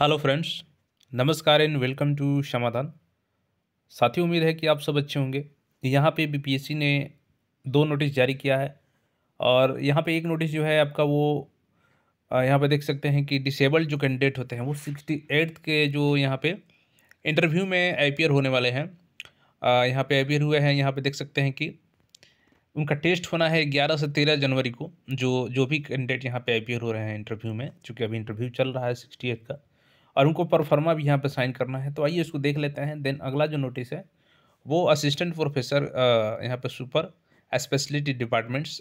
hello friends नमस्कार and welcome to क्षमादान साथी उम्मीद है कि आप सब अच्छे होंगे यहाँ पे बीपीएससी ने दो नोटिस जारी किया है और यहाँ पे एक नोटिस जो है आपका वो यहाँ पे देख सकते हैं कि डिसेबल्ड जो कैंडिडेट होते हैं वो सिक्सटी एट के जो यहाँ पे इंटरव्यू में अपियर होने वाले हैं यहाँ पे अपियर हुए हैं यहाँ पे देख सकते हैं कि उनका टेस्ट होना है ग्यारह से तेरह जनवरी को जो जो भी कैंडिडेट यहाँ पे अपियर हो रहे हैं इंटरव्यू में चूँकि अभी इंटरव्यू चल रहा है सिक्सटी एट का और उनको परफॉर्मा भी यहाँ पर साइन करना है तो आइए इसको देख लेते हैं देन अगला जो नोटिस है वो असिस्टेंट प्रोफेसर यहाँ पर super speciality departments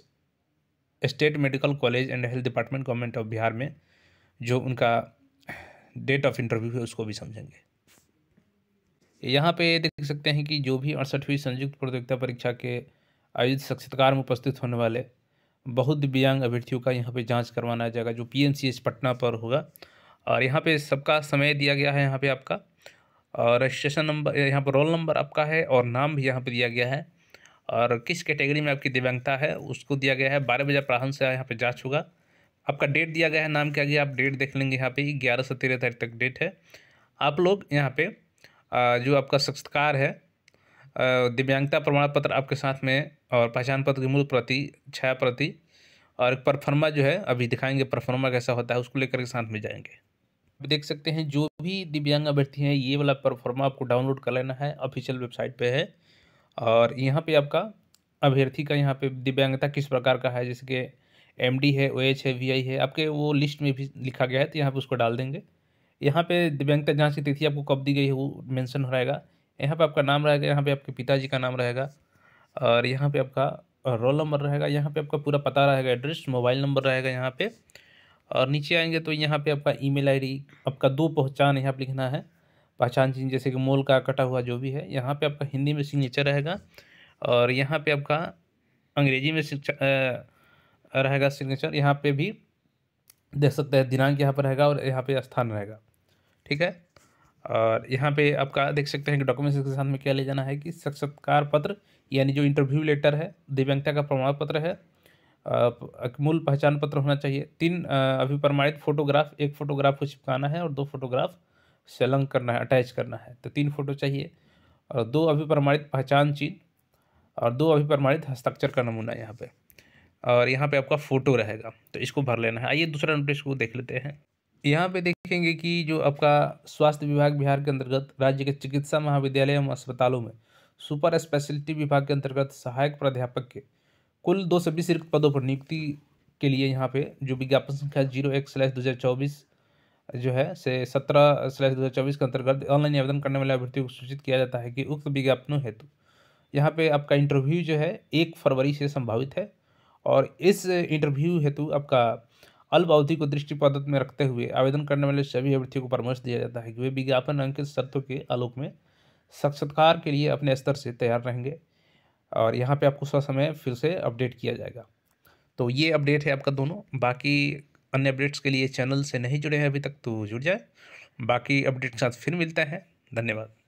state medical college and health department government of Bihar में जो उनका डेट ऑफ इंटरव्यू है उसको भी समझेंगे यहाँ पे देख सकते हैं कि जो भी अड़सठवीं संयुक्त प्रतियोगिता परीक्षा के आयोजित शख्सकार में उपस्थित होने वाले बहुत दिव्यांग अभ्यर्थियों का यहाँ पे जांच करवाना जाएगा जो पीएमसीएच पटना पर होगा और यहाँ पे सबका समय दिया गया है यहाँ पे आपका और रजिस्ट्रेशन नंबर यहाँ पर रोल नंबर आपका है और नाम भी यहाँ पे दिया गया है और किस कैटेगरी में आपकी दिव्यांगता है उसको दिया गया है बारह बजे प्रारंभ से यहाँ पर जाँच होगा आपका डेट दिया गया है नाम क्या गया आप डेट देख लेंगे यहाँ पर ग्यारह से तेरह तारीख तक डेट है आप लोग यहाँ पर जो आपका सत्कार है दिव्यांगता प्रमाण पत्र आपके साथ में और पहचान पत्र की मूल प्रति छाया प्रति और एक परफॉर्मा जो है अभी दिखाएंगे परफॉर्मा कैसा होता है उसको लेकर के साथ में जाएंगे देख सकते हैं जो भी दिव्यांग अभ्यर्थी हैं ये वाला परफॉर्मा आपको डाउनलोड कर लेना है ऑफिशियल वेबसाइट पे है और यहाँ पे आपका अभ्यर्थी का यहाँ पे दिव्यांगता किस प्रकार का है जैसे कि एम है ओ है वी है आपके वो लिस्ट में भी लिखा गया है तो यहाँ पर उसको डाल देंगे यहाँ पर दिव्यांगता जहाँ से तिथि आपको कब दी गई है वो मैंसन हो रहेगा यहाँ पर आपका नाम रहेगा यहाँ पर आपके पिताजी का नाम रहेगा और यहाँ पर आपका रोल नंबर रहेगा यहाँ पे आपका पूरा पता रहेगा एड्रेस मोबाइल नंबर रहेगा यहाँ पे और नीचे आएंगे तो यहाँ पे आपका ईमेल आईडी आपका दो पहचान यहाँ पर लिखना है पहचान चिन्ह जैसे कि मोल का कटा हुआ जो भी है यहाँ पे आपका हिंदी में सिग्नेचर रहेगा और यहाँ पे आपका अंग्रेजी में रहेगा सिग्नेचर यहाँ पे भी देख सकते हैं दिनांक यहाँ पर रहेगा और यहाँ पे स्थान रहेगा ठीक है और यहाँ पे आपका देख सकते हैं कि डॉक्यूमेंट्स के साथ में क्या ले जाना है कि साक्षात्कार पत्र यानी जो इंटरव्यू लेटर है दिव्यांगता का प्रमाण पत्र है मूल पहचान पत्र होना चाहिए तीन अभिप्रमाणित फोटोग्राफ एक फोटोग्राफ को चिपकाना है और दो फोटोग्राफ सेलंग करना है अटैच करना है तो तीन फोटो चाहिए और दो अभिप्रमाणित पहचान चिन्ह और दो अभिप्रमाणित हस्ताक्षर का नमूना यहाँ पे और यहाँ पे आपका फ़ोटो रहेगा तो इसको भर लेना है आइए दूसरा नोटिस को देख लेते हैं यहाँ पे देखेंगे कि जो आपका स्वास्थ्य विभाग बिहार के अंतर्गत राज्य के चिकित्सा महाविद्यालय एवं अस्पतालों में सुपर स्पेशलिटी विभाग के अंतर्गत सहायक प्राध्यापक के कुल दो सौ बीस रिक्त पदों पर नियुक्ति के लिए यहाँ पे जो विज्ञापन संख्या जीरो एक स्लैश दो हज़ार चौबीस जो है से सत्रह स्लैश दो हज़ार चौबीस के अंतर्गत ऑनलाइन आवेदन करने वाले अभ्यर्थियों को सूचित किया जाता है कि उक्त विज्ञापनों हेतु यहाँ पे आपका इंटरव्यू जो है एक फरवरी से संभावित है और इस इंटरव्यू हेतु आपका अवधि को दृष्टिपादत में रखते हुए आवेदन करने वाले सभी अभ्यर्थियों को परामर्श दिया जाता है कि वे विज्ञापन अंकित शर्तों के आलोक में साक्षात्कार के लिए अपने स्तर से तैयार रहेंगे और यहाँ पे आपको समय फिर से अपडेट किया जाएगा तो ये अपडेट है आपका दोनों बाकी अन्य अपडेट्स के लिए चैनल से नहीं जुड़े हैं अभी तक तो जुड़ जाए बाकी अपडेट के साथ फिर मिलता है धन्यवाद